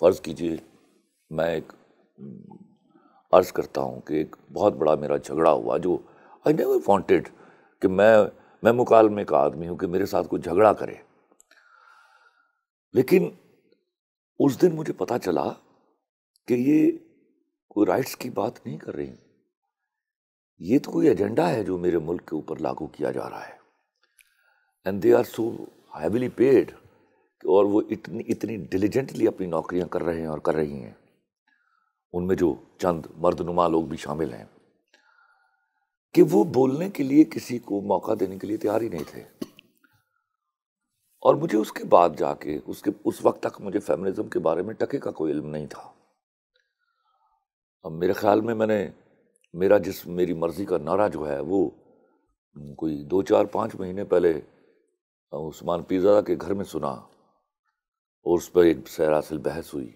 फ़र्ज़ कीजिए मैं एक हम्म, अर्ज़ करता हूँ कि एक बहुत बड़ा मेरा झगड़ा हुआ जो आई नेवर वॉन्टेड कि मैं मैं मुकालमे का आदमी हूँ कि मेरे साथ कोई झगड़ा करे लेकिन उस दिन मुझे पता चला कि ये कोई राइट्स की बात नहीं कर रही ये तो कोई एजेंडा है जो मेरे मुल्क के ऊपर लागू किया जा रहा है and they are so heavily paid और वो इतनी इतनी डिलीजेंटली अपनी नौकरियां कर रहे हैं और कर रही हैं उनमें जो चंद मर्द नुमा लोग भी शामिल हैं कि वो बोलने के लिए किसी को मौका देने के लिए तैयार ही नहीं थे और मुझे उसके बाद जाके उसके उस वक्त तक मुझे फेमिनिज्म के बारे में टके का कोई इल्म नहीं था अब मेरे ख्याल में मैंने मेरा जिस मेरी मर्ज़ी का नारा जो है वो कोई दो चार पाँच महीने पहले उस्मान पीज़ा के घर में सुना और उस पर एक सरासिल बहस हुई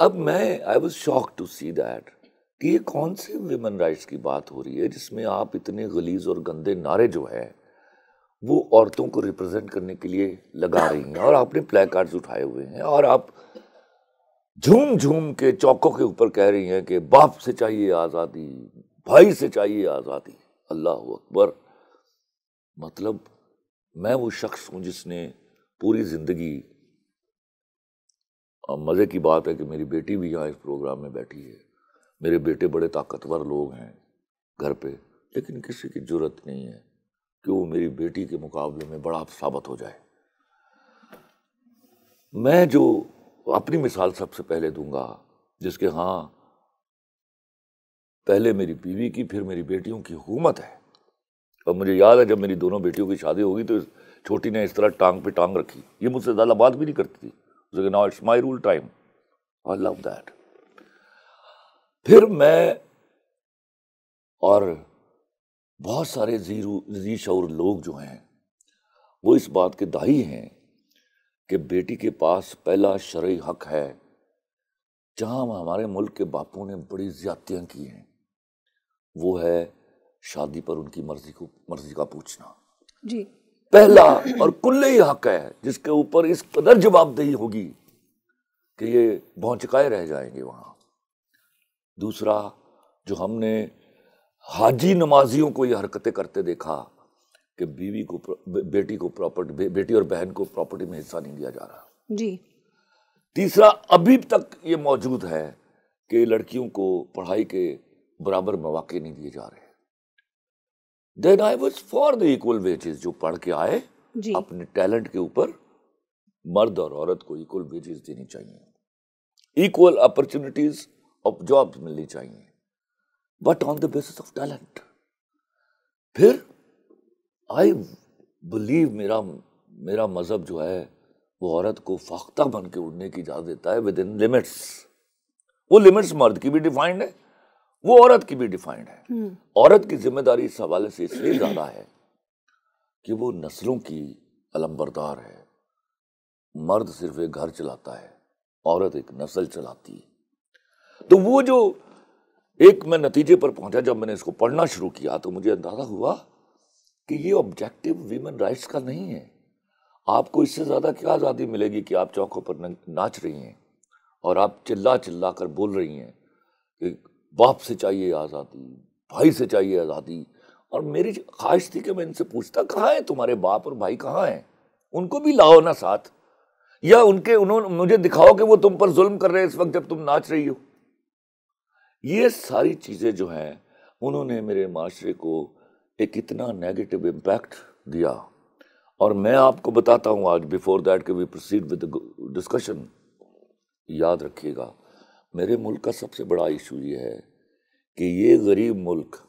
अब मैं I was shock to see that कि ये कौन से वेमन राइट्स की बात हो रही है जिसमें आप इतने गलीज और गंदे नारे जो है वो औरतों को रिप्रेजेंट करने के लिए लगा रही हैं और आपने प्ले कार्ड्स उठाए हुए हैं और आप झूम झूम के चौकों के ऊपर कह रही हैं कि बाप से चाहिए आज़ादी भाई से चाहिए आज़ादी अल्लाह अकबर मतलब मैं वो शख्स हूँ जिसने पूरी ज़िंदगी मज़े की बात है कि मेरी बेटी भी यहाँ इस प्रोग्राम में बैठी है मेरे बेटे बड़े ताकतवर लोग हैं घर पे लेकिन किसी की जरूरत नहीं है कि वो मेरी बेटी के मुकाबले में बड़ा साबित हो जाए मैं जो अपनी मिसाल सबसे पहले दूंगा जिसके हाँ पहले मेरी बीवी की फिर मेरी बेटियों की हुकूमत है और मुझे याद है जब मेरी दोनों बेटियों की शादी होगी तो छोटी ने इस तरह टांग पे टांग रखी ये मुझसे ज़्यादा बात भी नहीं करती थी now it's my rule time I love that फिर मैं और बहुत सारे जीरू जी शौर लोग जो हैं वो इस बात के दाही हैं कि बेटी के पास पहला शर्य हक है जहाँ हमारे मुल्क के बापों ने बड़ी ज़्यादतियाँ की हैं वो है शादी पर उनकी मर्ज़ी को मर्ज़ी का पूछना जी पहला और कुल्ले ही हक है जिसके ऊपर इस कदर जवाबदेही होगी कि ये भौचकाए रह जाएंगे वहां दूसरा जो हमने हाजी नमाजियों को ये हरकतें करते देखा कि बीवी को बेटी को प्रॉपर्टी बे, बेटी और बहन को प्रॉपर्टी में हिस्सा नहीं दिया जा रहा जी तीसरा अभी तक ये मौजूद है कि लड़कियों को पढ़ाई के बराबर मौाक़े नहीं दिए जा रहे then I was for the equal wages जो पढ़ के आए जी अपने टैलेंट के ऊपर मर्द और औरत को इक्वल वेजेस देनी चाहिए इक्वल अपॉर्चुनिटीज ऑफ जॉब मिलनी चाहिए but on the basis of talent फिर आई बिलीव मेरा मेरा मज़हब जो है वो औरत को फाख्ता बन के उड़ने की इजाज़त देता है विद इन लिमिट्स वो लिमिट्स मर्द की भी डिफाइंड है वो औरत की भी डिफाइंड है हम्म। औरत की जिम्मेदारी इस हवाले से इसलिए ज़्यादा है कि वो नस्लों की अलम्बरदार है मर्द सिर्फ एक घर चलाता है औरत एक नस्ल चलाती है तो वो जो एक मैं नतीजे पर पहुंचा जब मैंने इसको पढ़ना शुरू किया तो मुझे अंदाज़ा हुआ कि ये ऑब्जेक्टिव वीमेन राइट्स का नहीं है आपको इससे ज़्यादा क्या आज़ादी मिलेगी कि आप चौकों पर नाच रही हैं और आप चिल्ला चिल्ला कर बोल रही हैं कि बाप से चाहिए आज़ादी भाई से चाहिए आज़ादी और मेरी ख्वाहिश थी कि मैं इनसे पूछता कहाँ है तुम्हारे बाप और भाई कहाँ हैं उनको भी लाओ ना साथ या उनके उन्होंने मुझे दिखाओ कि वो तुम पर जुल्म कर रहे हैं इस वक्त जब तुम नाच रही हो ये सारी चीज़ें जो हैं उन्होंने मेरे माशरे को एक इतना नेगेटिव इम्पैक्ट दिया और मैं आपको बताता हूँ आज बिफोर दैट के वी प्रोसीड विद डिस्कशन याद रखिएगा मेरे मुल्क का सबसे बड़ा इशू ये है कि ये गरीब मुल्क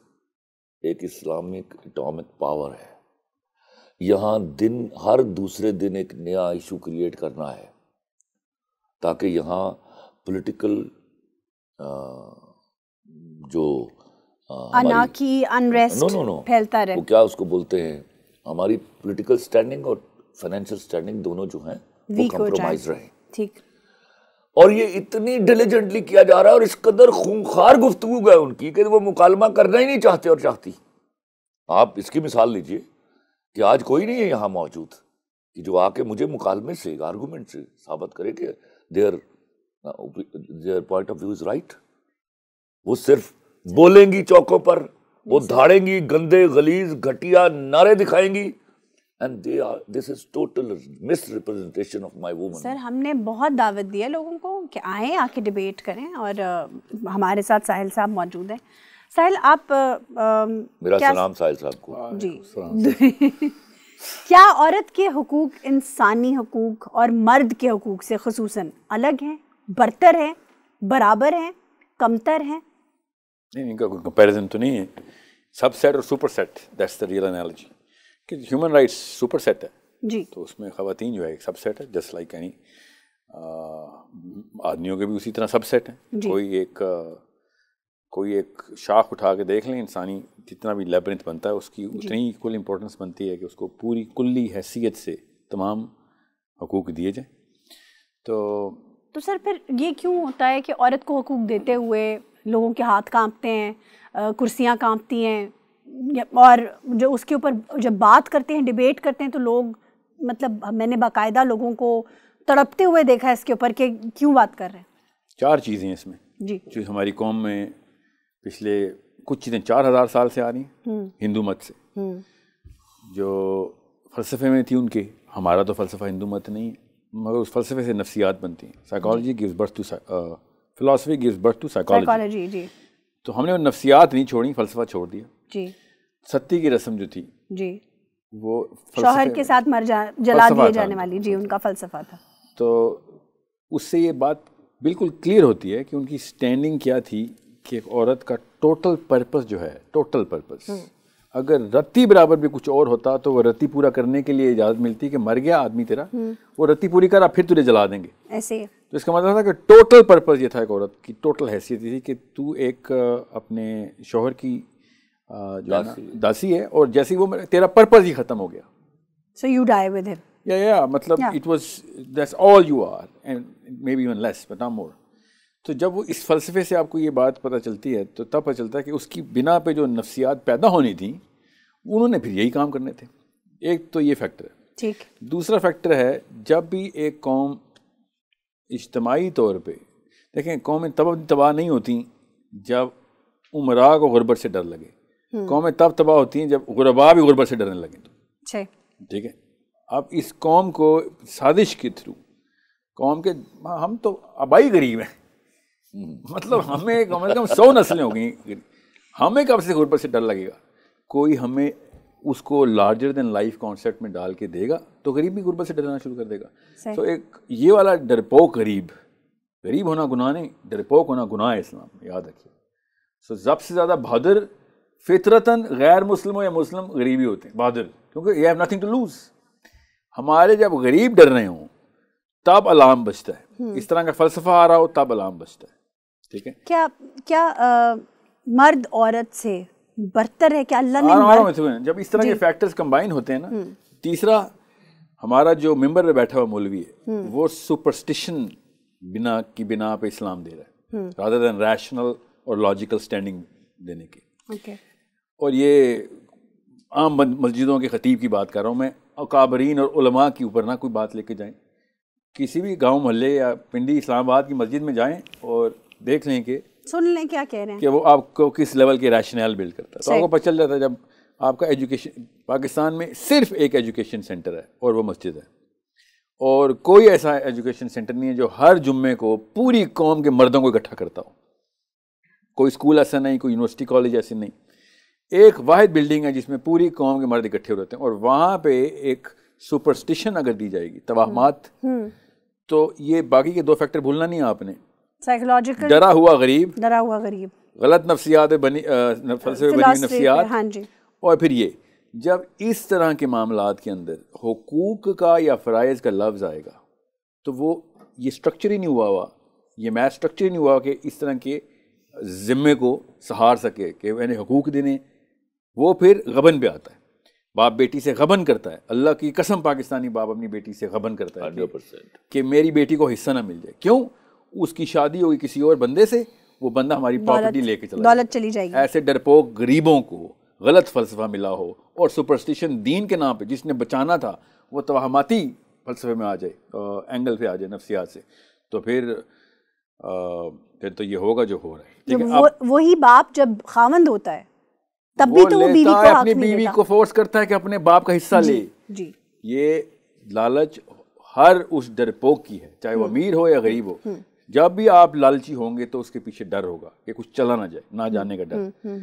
एक इस्लामिक एटॉमिक पावर है यहाँ दिन हर दूसरे दिन एक नया इशू क्रिएट करना है ताकि यहाँ पॉलिटिकल जो अनरेस्ट नो नो नो फैलता रहे वो क्या उसको बोलते हैं हमारी पॉलिटिकल स्टैंडिंग और फाइनेंशियल स्टैंडिंग दोनों जो हैं वो कॉम्प्रोमाइज रहे ठीक और ये इतनी डिलीजेंटली किया जा रहा है और इस कदर खूंखार गुफ्तु है उनकी कि वो मुकालमा करना ही नहीं चाहते और चाहती आप इसकी मिसाल लीजिए कि आज कोई नहीं है यहाँ मौजूद कि जो आके मुझे मुकालमे से आर्गूमेंट से साबित करे कि their their point of view is right वो सिर्फ बोलेंगी चौकों पर वो धाड़ेंगी गंदे गलीज घटिया नारे दिखाएंगी and they are this is total misrepresentation of my woman sir हमने बहुत दावत दी है लोगों को कि आए आके डिबेट करें और uh, हमारे साथ साहिल साहब मौजूद हैं साहिल आप uh, uh, मेरा सलाम साहिल साहब को जी क्या औरत के हकूक इंसानी हकूक और मर्द के हकूक से खसूस अलग हैं बरतर हैं बराबर हैं कमतर हैं नहीं इनका कोई कंपैरिजन तो नहीं है सब सेट और super set that's the real analogy कि ह्यूमन राइट्स सुपर सेट है जी तो उसमें खातन जो है एक सबसेट है जस्ट लाइक एनी आदमियों के भी उसी तरह सबसेट हैं कोई एक कोई एक शाख उठा के देख लें इंसानी जितना भी लेबरिंथ बनता है उसकी उतनी ही कुल इम्पोर्टेंस बनती है कि उसको पूरी कुल्ली हैसियत से तमाम हकूक दिए जाए तो तो सर फिर ये क्यों होता है कि औरत को हकूक देते हुए लोगों के हाथ कांपते हैं कुर्सियाँ कांपती हैं और जो उसके ऊपर जब बात करते हैं डिबेट करते हैं तो लोग मतलब मैंने बाकायदा लोगों को तड़पते हुए देखा है इसके ऊपर कि क्यों बात कर रहे हैं चार चीज़ें इसमें जी जो हमारी कौम में पिछले कुछ चीज़ें चार हज़ार साल से आ रही हैं हम्म। हिंदू मत से हम्म। जो फ़लसफे में थी उनके हमारा तो फ़लसफ़ा हिंदू मत नहीं है मगर उस फ़लसफे से नफसियात बनती हैं psychology gives birth to philosophy gives birth to psychology तो हमने वो नफसियात नहीं छोड़ी फ़लसफ़ा छोड़ दिया जी सत्ती की रस्म जो थी जी वो शोहर के साथ मर जा जला दिए जाने वाली जी उनका फलसफा था तो उससे ये बात बिल्कुल क्लियर होती है कि उनकी स्टैंडिंग क्या थी कि एक औरत का टोटल पर्पस जो है टोटल पर्पस हम्म। अगर रत्ती बराबर भी कुछ और होता तो वो रत्ती पूरा करने के लिए इजाज़त मिलती कि मर गया आदमी तेरा हम्म। वो रत्ती पूरी करा फिर तुझे जला देंगे ऐसे तो इसका मतलब था कि टोटल पर्पस ये था एक औरत की टोटल हैसियत थी कि तू एक अपने शोहर की जो दासी, है दासी है और जैसे वो तेरा पर्पज ही खत्म हो गया so you die with him या या मतलब it was that's all you are and maybe even less but not more तो जब वो इस फलसफे से आपको ये बात पता चलती है तो तब पता चलता है कि उसकी बिना पे जो नफ्सियात पैदा होनी थी उन्होंने फिर यही काम करने थे एक तो ये फैक्टर है ठीक दूसरा फैक्टर है जब भी एक कौम इज्तमाही तौर पे देखें कौमें तब तबाह नहीं होती जब उमरा को गुर्बत से डर लगे हम्म। कौमें तब तबाह होती हैं जब गुरबा भी गुरबत से डरने लगे तो ठीक है अब इस कौम को साजिश के थ्रू कौम के हम तो आबाई गरीब हैं मतलब हमें कम से कम सौ नस्लें हो गई हमें कब से गुरबत से डर लगेगा कोई हमें उसको लार्जर देन लाइफ कॉन्सेप्ट में डाल के देगा तो गरीब भी गुरबत से डरना शुरू कर देगा तो एक ये वाला डरपोक गरीब गरीब होना गुनाह नहीं डरपोक होना गुनाह है इस्लाम याद रखिए सो so, सबसे ज़्यादा बहादुर फितरतन गैर मुस्लिम या मुस्लिम गरीबी होते हैं बहादुर क्योंकि ये हैव नथिंग टू लूज हमारे जब गरीब डर रहे हों तब अलार्म बचता है हम्म। इस तरह का फलसफा आ रहा हो तब अलार्म बचता है ठीक है क्या क्या आ, मर्द औरत से बरतर है क्या अल्लाह ने तो जब इस तरह के फैक्टर्स कंबाइन होते हैं ना हम्म। तीसरा हमारा जो मेंबर में बैठा हुआ मौलवी है हम्म। वो सुपरस्टिशन बिना की बिना पे इस्लाम दे रहा है रादर देन रैशनल और लॉजिकल स्टैंडिंग देने की okay. और ये आम मस्जिदों के ख़तीब की बात कर रहा हूँ मैं अकाबरीन और उलमा के ऊपर ना कोई बात लेके जाएं किसी भी गांव मोहल्ले या पिंडी इस्लामाबाद की मस्जिद में जाएं और देख लें कि सुन लें क्या कह रहे हैं कि वो आपको किस लेवल के रैशनल बिल्ड करता है तो आपको पता चल जाता है जब आपका एजुकेशन पाकिस्तान में सिर्फ एक एजुकेशन सेंटर है और वो मस्जिद है और कोई ऐसा एजुकेशन सेंटर नहीं है जो हर जुम्मे को पूरी कौम के मर्दों को इकट्ठा करता हो कोई स्कूल ऐसा नहीं कोई यूनिवर्सिटी कॉलेज ऐसे नहीं एक वाद बिल्डिंग है जिसमें पूरी कौम के मर्द इकट्ठे रहते हैं और वहाँ पे एक सुपरस्टिशन अगर दी जाएगी तवाहमात हम्म, हम्म। तो ये बाकी के दो फैक्टर भूलना नहीं आपने साइकोलॉजिकल डरा हुआ गरीब डरा हुआ गरीब गलत नफसियात बनी फलसफे बनी नफसियात हाँ जी और फिर ये जब इस तरह के मामला के अंदर हकूक का या फ़रज़ का लफ्ज़ आएगा तो वो ये स्ट्रक्चर ही नहीं हुआ हुआ ये मैथ स्ट्रक्चर ही नहीं हुआ कि इस तरह के ज़िम्मे को सहार सके कि मैंने हकूक देने वो फिर गबन पे आता है बाप बेटी से गबन करता है अल्लाह की कसम पाकिस्तानी बाप अपनी बेटी से गबन करता है कि, मेरी बेटी को हिस्सा ना मिल जाए क्यों उसकी शादी होगी किसी और बंदे से वो बंदा हमारी प्रॉपर्टी लेके चला दौलत चली जाएगी ऐसे डरपोक गरीबों को गलत फलसफा मिला हो और सुपरस्टिशन दीन के नाम पर जिसने बचाना था वह तोहमाती फलसफे में आ जाए एंगल पे आ जाए नफ्सियात से तो फिर फिर तो ये होगा जो हो रहा है वही बाप जब खावंद होता है तब भी तो वो बीवी को अपनी बीवी को फोर्स करता है कि अपने बाप का हिस्सा ले जी ये लालच हर उस डरपोक की है चाहे वो हम्म। अमीर हो या गरीब हो हम्म। जब भी आप लालची होंगे तो उसके पीछे डर होगा कि कुछ चला ना जाए ना जाने का डर हम्म,